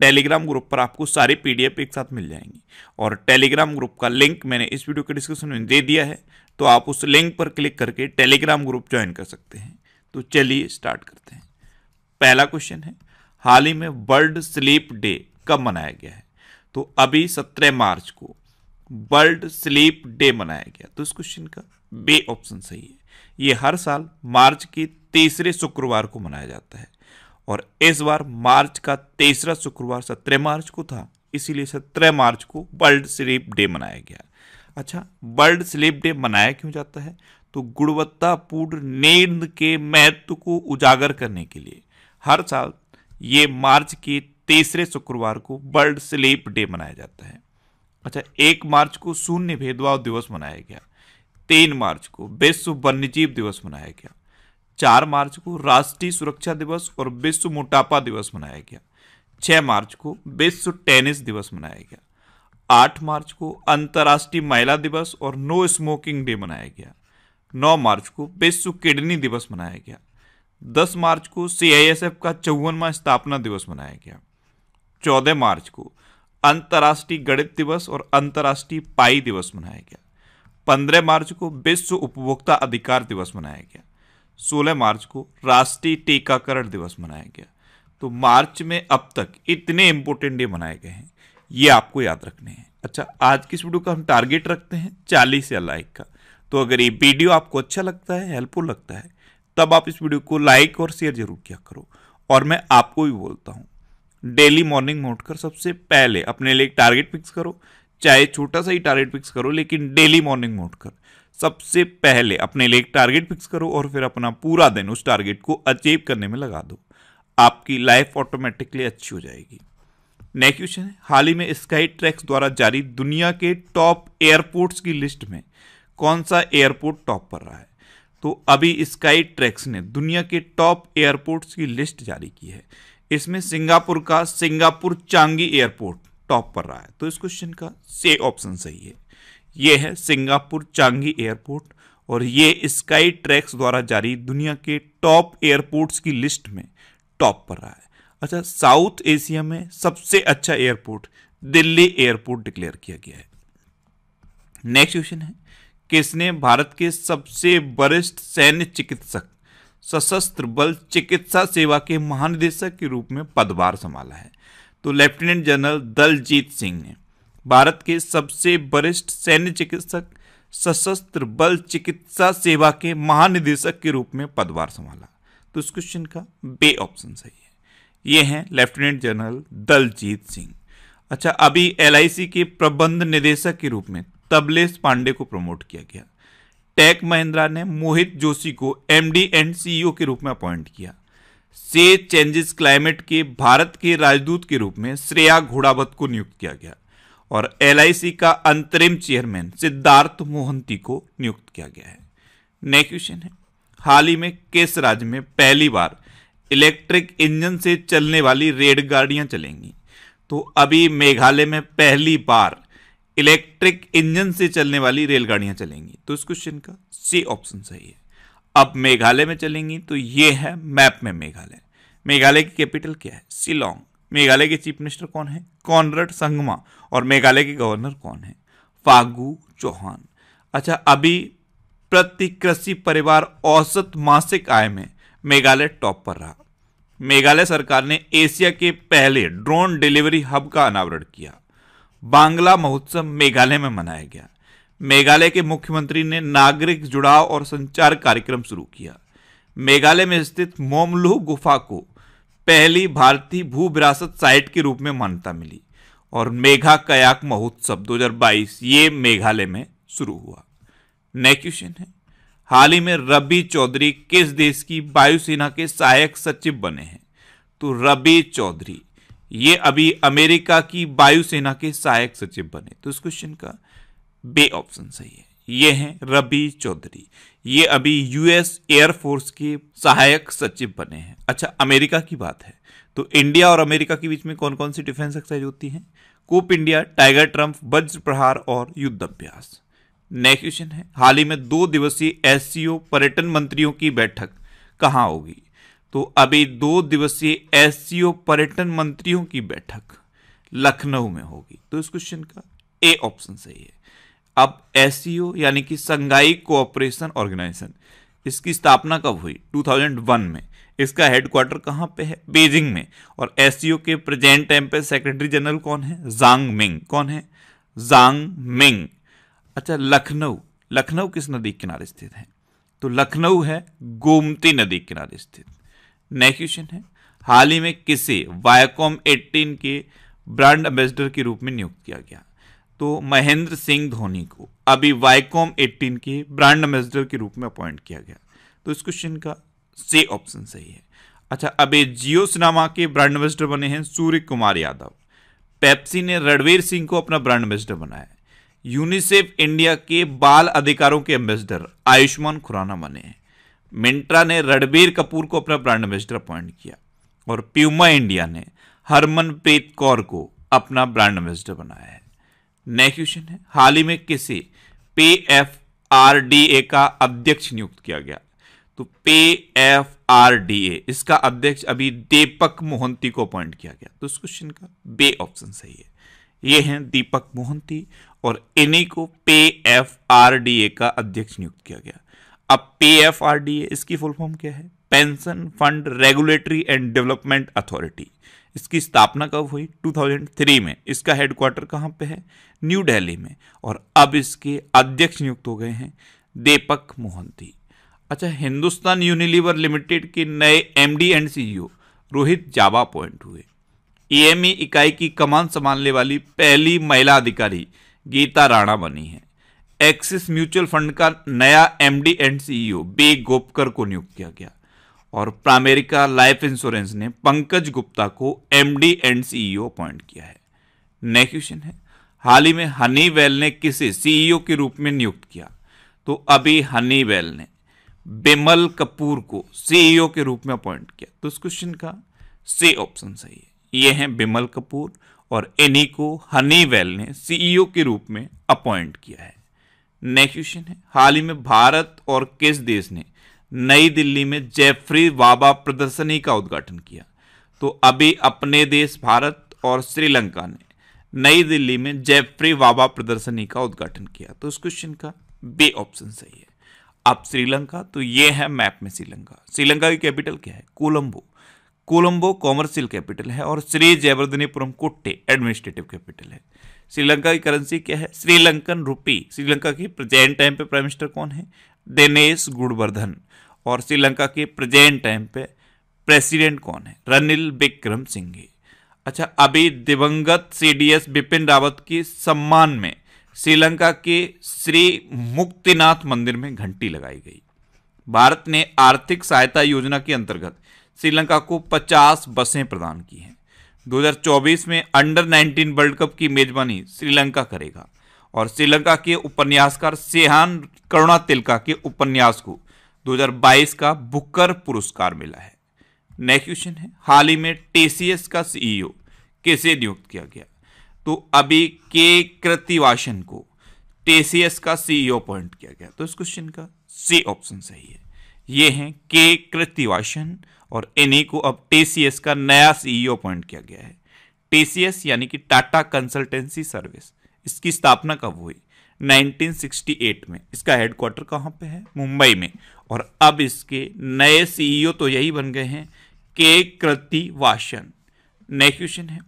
Telegram group पर आपको सारे पीडीएफ एक साथ मिल जाएंगी और टेलीग्राम ग्रुप का लिंक मैंने इस वीडियो के डिस्क्रिप्शन में दे दिया है तो आप उस लिंक पर क्लिक करके टेलीग्राम ग्रुप ज्वाइन कर सकते हैं तो चलिए स्टार्ट करते हैं पहला क्वेश्चन है हाल ही में वर्ल्ड स्लीप डे कब मनाया गया है तो अभी सत्रह मार्च को वर्ल्ड स्लीप डे मनाया गया तो इस क्वेश्चन का बे ऑप्शन सही है ये हर साल मार्च के तीसरे शुक्रवार को मनाया जाता है और इस बार मार्च का तेसरा शुक्रवार सत्रह मार्च को था इसीलिए सत्रह मार्च को वर्ल्ड स्लीप डे मनाया गया अच्छा वर्ल्ड स्लीप डे मनाया क्यों जाता है तो गुणवत्तापूर्ण नींद के महत्व को उजागर करने के लिए हर साल ये मार्च के तीसरे शुक्रवार को वर्ल्ड स्लीप डे मनाया जाता है अच्छा एक मार्च को शून्य भेदभाव दिवस मनाया गया तीन मार्च को विश्व वन्यजीव दिवस मनाया गया चार मार्च को राष्ट्रीय सुरक्षा दिवस और विश्व मोटापा दिवस मनाया गया छः मार्च को विश्व टेनिस दिवस मनाया गया आठ मार्च को अंतर्राष्ट्रीय महिला दिवस और नो स्मोकिंग डे मनाया गया नौ मार्च को विश्व किडनी दिवस मनाया गया दस मार्च को सीआईएसएफ का चौवनवा स्थापना दिवस मनाया गया चौदह मार्च को अंतर्राष्ट्रीय गणित दिवस और अंतर्राष्ट्रीय पाई दिवस मनाया गया पंद्रह मार्च को विश्व उपभोक्ता अधिकार दिवस मनाया गया 16 मार्च को राष्ट्रीय टीकाकरण दिवस मनाया गया तो मार्च में अब तक इतने इंपॉर्टेंट डे मनाए गए हैं ये आपको याद रखने हैं अच्छा आज की इस वीडियो का हम टारगेट रखते हैं चालीस या लाइक का तो अगर ये वीडियो आपको अच्छा लगता है हेल्पफुल लगता है तब आप इस वीडियो को लाइक और शेयर जरूर किया करो और मैं आपको भी बोलता हूँ डेली मॉर्निंग में उठकर सबसे पहले अपने लिए एक टारगेट फिक्स करो चाहे छोटा सा ही टारगेट फिक्स करो लेकिन डेली मॉर्निंग में उठकर सबसे पहले अपने लिए एक टारगेट फिक्स करो और फिर अपना पूरा दिन उस टारगेट को अचीव करने में लगा दो आपकी लाइफ ऑटोमेटिकली अच्छी हो जाएगी नेक्स्ट क्वेश्चन है हाल ही में स्काई ट्रैक्स द्वारा जारी दुनिया के टॉप एयरपोर्ट्स की लिस्ट में कौन सा एयरपोर्ट टॉप पर रहा है तो अभी स्काई ट्रैक्स ने दुनिया के टॉप एयरपोर्ट्स की लिस्ट जारी की है इसमें सिंगापुर का सिंगापुर चांगी एयरपोर्ट टॉप पर रहा है तो इस क्वेश्चन का से ऑप्शन सही है ये है सिंगापुर चांगी एयरपोर्ट और ये स्काई ट्रैक्स द्वारा जारी दुनिया के टॉप एयरपोर्ट्स की लिस्ट में टॉप पर रहा है अच्छा साउथ एशिया में सबसे अच्छा एयरपोर्ट दिल्ली एयरपोर्ट डिक्लेयर किया गया है नेक्स्ट क्वेश्चन है किसने भारत के सबसे वरिष्ठ सैन्य चिकित्सक सशस्त्र बल चिकित्सा सेवा के महानिदेशक के रूप में पदभार संभाला है तो लेफ्टिनेंट जनरल दलजीत सिंह ने भारत के सबसे वरिष्ठ सैन्य चिकित्सक सशस्त्र बल चिकित्सा सेवा के महानिदेशक के रूप में पदभार संभाला तो इस क्वेश्चन का बे ऑप्शन सही है ये हैं लेफ्टिनेंट जनरल दलजीत सिंह अच्छा अभी एल के प्रबंध निदेशक के रूप में तबलेश पांडे को प्रमोट किया गया टेक महिंद्रा ने मोहित जोशी को एमडी एंड सीईओ के रूप में अपॉइंट किया से चेंजेस क्लाइमेट के भारत के राजदूत के रूप में श्रेया घोड़ावत को नियुक्त किया गया और एलआईसी का अंतरिम चेयरमैन सिद्धार्थ मोहंती को नियुक्त किया गया है नेक्स्ट क्वेश्चन है हाल ही में किस राज्य में पहली बार इलेक्ट्रिक इंजन से चलने वाली रेड गाड़ियां चलेंगी तो अभी मेघालय में पहली बार इलेक्ट्रिक इंजन से चलने वाली रेलगाड़ियां चलेंगी तो इस क्वेश्चन का सी ऑप्शन सही है अब मेघालय में चलेंगी तो ये है मैप में मेघालय मेघालय की कैपिटल क्या है शिलोंग मेघालय के चीफ मिनिस्टर कौन है कॉनरड संगमा और मेघालय के गवर्नर कौन है फागू चौहान अच्छा अभी प्रति कृषि परिवार औसत मासिक आय में मेघालय टॉप पर रहा मेघालय सरकार ने एशिया के पहले ड्रोन डिलीवरी हब का अनावरण किया बांग्ला महोत्सव मेघालय में मनाया गया मेघालय के मुख्यमंत्री ने नागरिक जुड़ाव और संचार कार्यक्रम शुरू किया मेघालय में स्थित मोमलू गुफा को पहली भारतीय भू विरासत साइट के रूप में मान्यता मिली और मेघा कयाक महोत्सव 2022 ये मेघालय में शुरू हुआ नेक्स्ट क्वेश्चन है हाल ही में रबी चौधरी किस देश की वायुसेना के सहायक सचिव बने हैं तो रबी चौधरी ये अभी अमेरिका की वायुसेना के सहायक सचिव बने तो इस क्वेश्चन का बे ऑप्शन सही है ये हैं रबी चौधरी ये अभी यूएस एयरफोर्स के सहायक सचिव बने हैं अच्छा अमेरिका की बात है तो इंडिया और अमेरिका के बीच में कौन कौन सी डिफेंस एक्सरसाइज होती हैं कूप इंडिया टाइगर ट्रम्प वज्र प्रहार और युद्धाभ्यास नेक्स्ट क्वेश्चन है हाल ही में दो दिवसीय एस पर्यटन मंत्रियों की बैठक कहाँ होगी तो अभी दो दिवसीय एस पर्यटन मंत्रियों की बैठक लखनऊ में होगी तो इस क्वेश्चन का ए ऑप्शन सही है अब एस यानी कि संघाई कोऑपरेशन ऑर्गेनाइजेशन इसकी स्थापना कब हुई 2001 में इसका हेडक्वार्टर कहाँ पे है बीजिंग में और एस के प्रेजेंट टाइम पे सेक्रेटरी जनरल कौन है जांग मिंग कौन है जांग मिंग अच्छा लखनऊ लखनऊ किस नदी के किनारे स्थित है तो लखनऊ है गोमती नदी के किनारे स्थित नेक्स्ट क्वेश्चन है हाल ही में किसे वायकॉम 18 के ब्रांड एम्बेसडर के रूप में नियुक्त किया गया तो महेंद्र सिंह धोनी को अभी वाईकॉम 18 के ब्रांड एम्बेसडर के रूप में अपॉइंट किया गया तो इस क्वेश्चन का से ऑप्शन सही है अच्छा अभी जियो सिनेमा के ब्रांड एम्बेसडर बने हैं सूर्य कुमार यादव पेप्सी ने रणवीर सिंह को अपना ब्रांड एम्बेसडर बनाया है यूनिसेफ इंडिया के बाल अधिकारों के एम्बेसडर आयुष्मान खुराना बने हैं मिंट्रा ने रणबीर कपूर को अपना ब्रांड एम्बेसडर अपॉइंट किया और प्यूमा इंडिया ने हरमनप्रीत कौर को अपना ब्रांड एम्बेसडर बनाया है नया क्वेश्चन है हाल ही में किसे पे एफ आर डी ए का अध्यक्ष नियुक्त किया गया तो पे एफ आर डी ए इसका अध्यक्ष अभी दीपक मोहंती को अपॉइंट किया गया तो इस क्वेश्चन का बे ऑप्शन सही है ये हैं दीपक मोहंती और इन्हीं को पे एफ आर डी ए का अध्यक्ष नियुक्त किया गया अब पे एफ आर डी ए इसकी फुल फॉर्म क्या है pension fund regulatory and development authority इसकी स्थापना कब हुई 2003 में इसका हेडक्वार्टर कहाँ पे है न्यू दिल्ली में और अब इसके अध्यक्ष नियुक्त हो गए हैं दीपक मोहंती अच्छा हिंदुस्तान यूनिलीवर लिमिटेड के नए MD and CEO Rohit Jawa point हुए ईएमई e e इकाई की कमान संभालने वाली पहली महिला अधिकारी गीता राणा बनी है एक्सिस म्यूचुअल फंड का नया एमडी एंड सीईओ बे गोपकर को नियुक्त किया गया और प्रामेरिका लाइफ इंश्योरेंस ने पंकज गुप्ता को एमडी एंड सीईओ अपॉइंट किया है नेक्स्ट क्वेश्चन है हाल ही में हनी वेल ने किसे सीईओ e के रूप में नियुक्त किया तो अभी हनी वेल ने बिमल कपूर को सीईओ e के रूप में अपॉइंट किया तो इस क्वेश्चन का सी ऑप्शन सही है ये हैं बिमल कपूर और इन्हीं को हनी वेल ने सीईओ e के रूप में अपॉइंट किया है नेक्स्ट क्वेश्चन है हाल ही में भारत और किस देश ने नई दिल्ली में जेफरी वाबा प्रदर्शनी का उद्घाटन किया तो अभी अपने देश भारत और श्रीलंका ने नई दिल्ली में जेफरी वाबा प्रदर्शनी का उद्घाटन किया तो इस क्वेश्चन का बी ऑप्शन सही है अब श्रीलंका तो ये है मैप में श्रीलंका श्रीलंका की कैपिटल क्या है कोलंबो कोलंबो कॉमर्शियल कैपिटल है और श्री जयवर्धनीपुरम कोट्टे एडमिनिस्ट्रेटिव कैपिटल है श्रीलंका की करेंसी क्या है श्रीलंकन रूपी श्रीलंका की प्रेजेंट टाइम पे प्राइम मिनिस्टर कौन है दिनेश गुणवर्धन और श्रीलंका के प्रेजेंट टाइम पे प्रेसिडेंट कौन है रनिल विक्रम सिंघे अच्छा अभी दिवंगत सीडीएस बिपिन रावत के सम्मान में श्रीलंका के श्री मुक्तिनाथ मंदिर में घंटी लगाई गई भारत ने आर्थिक सहायता योजना के अंतर्गत श्रीलंका को 50 बसें प्रदान की हैं 2024 में अंडर 19 वर्ल्ड कप की मेजबानी श्रीलंका करेगा और श्रीलंका के उपन्यासकार सेहान करुणा तिलका के उपन्यास को 2022 का बुकर पुरस्कार मिला है नेक्स्ट क्वेश्चन है हाल ही में टीसीएस का सीईओ किसे नियुक्त किया गया तो अभी के कृतिवासन को टीसीएस का सीईओ अपॉइंट किया गया तो इस क्वेश्चन का सी ऑप्शन सही है ये हैं के कृतिवासन और इन्हीं को अब टीसीएस का नया सीईओ अपॉइंट किया गया है टीसीएस यानी कि टाटा कंसल्टेंसी सर्विस इसकी स्थापना कब हुई 1968 में इसका हेडक्वार्टर कहाँ पे है मुंबई में और अब इसके नए सीईओ e तो यही बन गए हैं के कृति वाशन नए क्वेश्चन है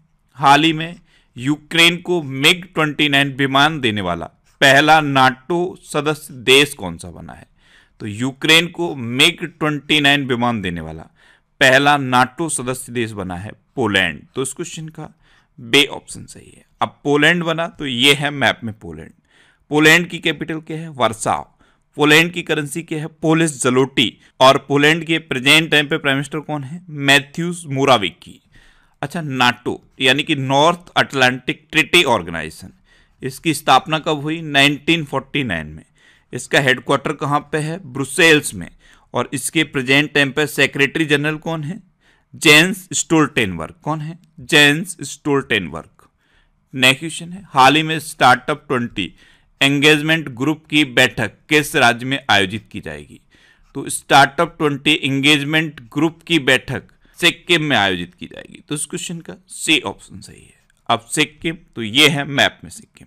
हाल ही में यूक्रेन को मिग 29 विमान देने वाला पहला नाटो सदस्य देश कौन सा बना है तो यूक्रेन को मिग 29 विमान देने वाला पहला नाटो सदस्य देश बना है पोलैंड तो इस क्वेश्चन का बे ऑप्शन सही है अब पोलैंड बना तो ये है मैप में पोलैंड पोलैंड की कैपिटल क्या है वर्षा पोलैंड की करेंसी क्या है पोलिस जलोटी और पोलैंड के प्रेजेंट टाइम पे प्राइम मिनिस्टर कौन है मैथ्यूज मोराविकी अच्छा नाटो यानी कि नॉर्थ अटलांटिक ट्रिटी ऑर्गेनाइजेशन इसकी स्थापना कब हुई 1949 में इसका हेडक्वार्टर कहाँ पे है ब्रुसेल्स में और इसके प्रेजेंट टाइम पे सेक्रेटरी जनरल कौन है जेंस स्टोल्टेनवर्ग कौन है जेंस स्टोल्टेनवर्ग नेक्स्ट क्वेश्चन है हाल ही में स्टार्टअप ट्वेंटी एंगेजमेंट ग्रुप की बैठक किस राज्य में आयोजित की जाएगी तो स्टार्टअप ट्वेंटी एंगेजमेंट ग्रुप की बैठक सिक्किम में आयोजित की जाएगी तो इस क्वेश्चन का सी ऑप्शन सही है अब सिक्किम तो ये है मैप में सिक्किम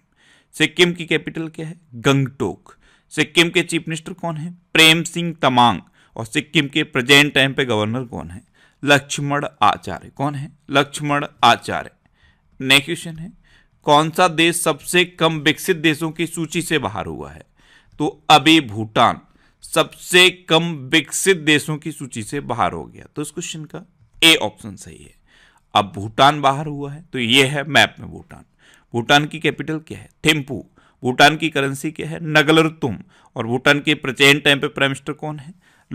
सिक्किम की कैपिटल क्या है गंगटोक सिक्किम के चीफ मिनिस्टर कौन है प्रेम सिंह तमांग और सिक्किम के प्रेजेंट टाइम पे गवर्नर कौन है लक्ष्मण आचार्य कौन है लक्ष्मण आचार्य नेक्स्ट क्वेश्चन है कौन सा देश सबसे कम विकसित देशों की सूची से बाहर हुआ है तो अभी भूटान सबसे कम विकसित देशों की सूची से बाहर हो गया तो इस क्वेश्चन का ए ऑप्शन सही है अब भूटान बाहर हुआ है तो यह है मैप में भूटान भूटान की कैपिटल क्या है थिम्पू भूटान की करेंसी क्या है नगलर तुम और भूटान के प्रचेन टाइम पे प्राइम मिनिस्टर कौन है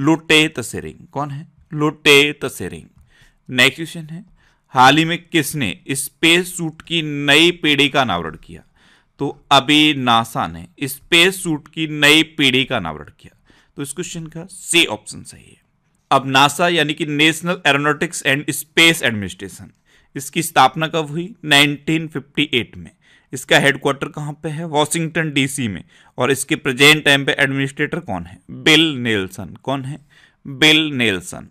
लोटे तसेरिंग कौन है लोटे तसेरिंग नेक्स्ट क्वेश्चन है हाल ही में किसने स्पेस सूट की नई पीढ़ी का अनावरण किया तो अभी नासा ने स्पेस सूट की नई पीढ़ी का अनावरण किया तो इस क्वेश्चन का सी ऑप्शन सही है अब नासा यानी कि national aeronautics and space administration इसकी स्थापना कब हुई 1958 में इसका हेडक्वार्टर कहाँ पे है वॉशिंगटन डीसी में और इसके प्रेजेंट टाइम पे एडमिनिस्ट्रेटर कौन है बिल नेल्सन कौन है बिल नेल्सन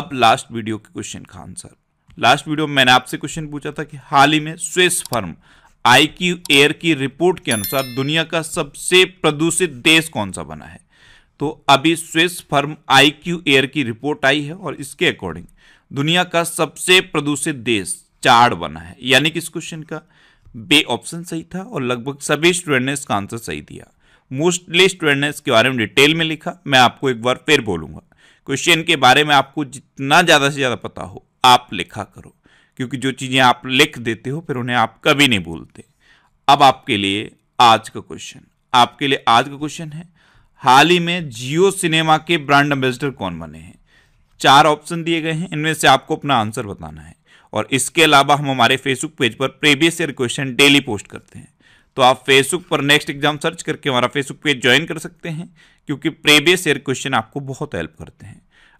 अब लास्ट वीडियो के क्वेश्चन का आंसर लास्ट वीडियो में मैंने आपसे क्वेश्चन पूछा था कि हाल ही में स्विस फर्म आई एयर की रिपोर्ट के अनुसार दुनिया का सबसे प्रदूषित देश कौन सा बना है तो अभी स्विस फर्म आई एयर की रिपोर्ट आई है और इसके अकॉर्डिंग दुनिया का सबसे प्रदूषित देश चार बना है यानी कि इस क्वेश्चन का बे ऑप्शन सही था और लगभग सभी स्टूडेंट ने इसका आंसर सही दिया मोस्टली स्टूडेंट ने इसके बारे में डिटेल में लिखा मैं आपको एक बार फिर बोलूंगा क्वेश्चन के बारे में आपको जितना ज़्यादा से ज़्यादा पता हो आप लिखा करो क्योंकि जो चीज़ें आप लिख देते हो फिर उन्हें आप कभी नहीं भूलते अब आपके लिए आज का क्वेश्चन आपके लिए आज का क्वेश्चन है हाल ही में जियो सिनेमा के ब्रांड एम्बेसडर कौन बने हैं चार ऑप्शन दिए गए हैं इनमें से आपको अपना आंसर बताना है और इसके अलावा हम हमारे फेसबुक पेज पर previous year question daily post करते हैं तो आप फेसबुक पर नेक्स्ट एग्जाम सर्च करके हमारा फेसबुक पेज ज्वाइन कर सकते हैं क्योंकि प्रीवियस ईयर क्वेश्चन आपको बहुत हेल्प करते हैं